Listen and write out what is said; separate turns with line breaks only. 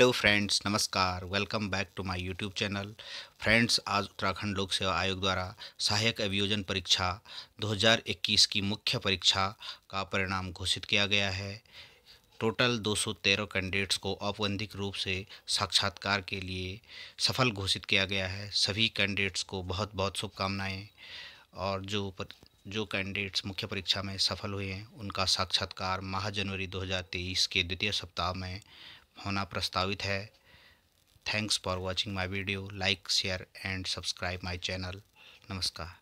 hello friends नमस्कार welcome back to my YouTube channel friends आज उत्तराखंड लोक सेवा आयोग द्वारा सहायक अभियोजन परीक्षा 2021 की मुख्य परीक्षा का परिणाम घोषित किया गया है टोटल 213 कैंडिडेट्स को औपबंधिक रूप से साक्षात्कार के लिए सफल घोषित किया गया है सभी कैंडिडेट्स को बहुत बहुत शुभकामनाएँ और जो पर... जो कैंडिडेट्स मुख्य परीक्षा में सफल हुए हैं उनका साक्षात्कार माह जनवरी 2023 के द्वितीय सप्ताह में होना प्रस्तावित है thanks for watching my video like share and subscribe my channel नमस्कार